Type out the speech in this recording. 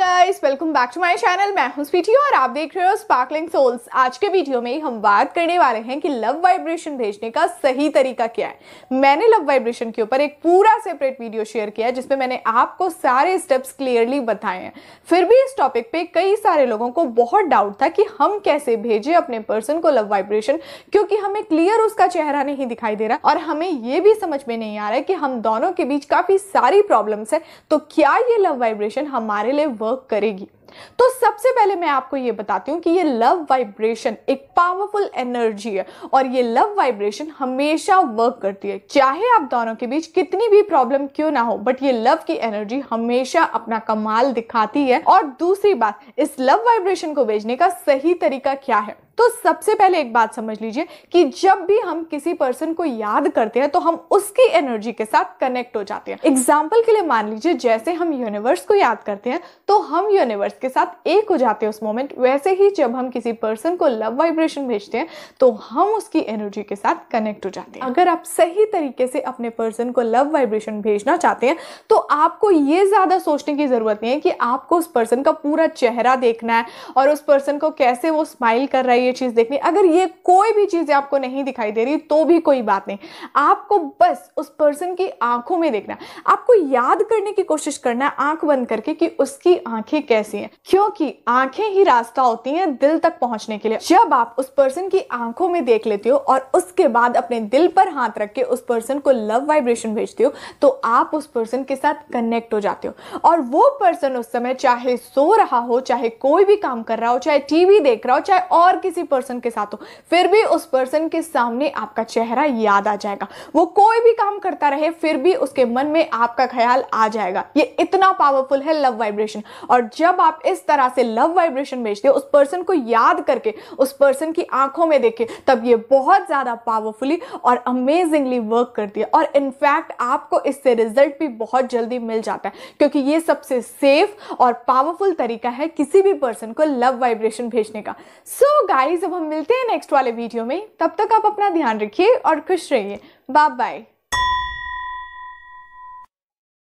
guys welcome back to my channel मैं हूं स्वीटी और आप देख रहे हो स्पार्कलिंग सोल्स आज के वीडियो में हम बात करने वाले हैं कि लव वाइब्रेशन भेजने का सही तरीका क्या है मैंने लव वाइब्रेशन के ऊपर एक पूरा सेपरेट वीडियो शेयर किया जिसमें मैंने आपको सारे स्टेप्स क्लियरली बताए हैं फिर भी इस टॉपिक पे कई सारे लोगों को बहुत डाउट था कि हम कैसे भेजें अपने पर्सन को लव वाइब्रेशन क्योंकि हमें क्लियर उसका चेहरा नहीं दिखाई दे रहा और हमें ये भी समझ में नहीं आ रहा है कि हम दोनों के बीच काफ़ी सारी प्रॉब्लम्स है तो क्या ये लव वाइब्रेशन हमारे लिए वर्क करेगी तो सबसे पहले मैं आपको ये बताती हूँ कि ये लव वाइब्रेशन एक पावरफुल एनर्जी है और ये लव वाइब्रेशन हमेशा वर्क करती है चाहे आप दोनों के बीच कितनी भी प्रॉब्लम क्यों ना हो बट ये लव की एनर्जी हमेशा अपना कमाल दिखाती है और दूसरी बात इस लव वाइब्रेशन को भेजने का सही तरीका क्या है तो सबसे पहले एक बात समझ लीजिए कि जब भी हम किसी पर्सन को याद करते हैं तो हम उसकी एनर्जी के साथ कनेक्ट हो जाते हैं एग्जाम्पल के लिए मान लीजिए जैसे हम यूनिवर्स को याद करते हैं तो हम यूनिवर्स के साथ एक हो जाते हैं उस मोमेंट वैसे ही जब हम किसी पर्सन को लव वाइब्रेशन भेजते हैं तो हम उसकी एनर्जी के साथ कनेक्ट हो जाते हैं अगर आप सही तरीके से अपने पर्सन को लव वाइब्रेशन भेजना चाहते हैं तो आपको ये ज़्यादा सोचने की ज़रूरत नहीं है कि आपको उस पर्सन का पूरा चेहरा देखना है और उस पर्सन को कैसे वो स्माइल कर रही है ये चीज़ देखनी अगर ये कोई भी चीज़ें आपको नहीं दिखाई दे रही तो भी कोई बात नहीं आपको बस उस पर्सन की आंखों में देखना आपको याद करने की कोशिश करना है आंख बंद करके कि उसकी आंखें कैसी हैं क्योंकि आंखें ही रास्ता होती हैं दिल तक पहुंचने के लिए जब आप उस पर्सन की आंखों में देख लेते हो और उसके बाद अपने दिल पर हाथ रख के उस पर्सन को लव वाइब्रेशन भेजते हो तो आप उस पर्सन के साथ कनेक्ट हो जाते हो और वो पर्सन उस समय चाहे सो रहा हो चाहे कोई भी काम कर रहा हो चाहे टीवी देख रहा हो चाहे और किसी किसी पर्सन के साथ हो फिर भी उस पर्सन के सामने आपका चेहरा याद आ जाएगा वो कोई भी काम करता रहे फिर भी उसके मन में आपका ख्याल आ जाएगा ये इतना पावरफुल है लव वाइब्रेशन और जब आप इस तरह से लव वाइब्रेशन भेजते हो उस पर्सन को याद करके उस पर्सन की आंखों में देखे तब ये बहुत ज़्यादा पावरफुली और अमेजिंगली वर्क करती है और इनफैक्ट आपको इससे रिजल्ट भी बहुत जल्दी मिल जाता है क्योंकि ये सबसे सेफ और पावरफुल तरीका है किसी भी पर्सन को लव वाइब्रेशन भेजने का सो so, गाय गाइज अब हम मिलते हैं नेक्स्ट वाले वीडियो में तब तक आप अपना ध्यान रखिए और खुश रहिए बाय बाय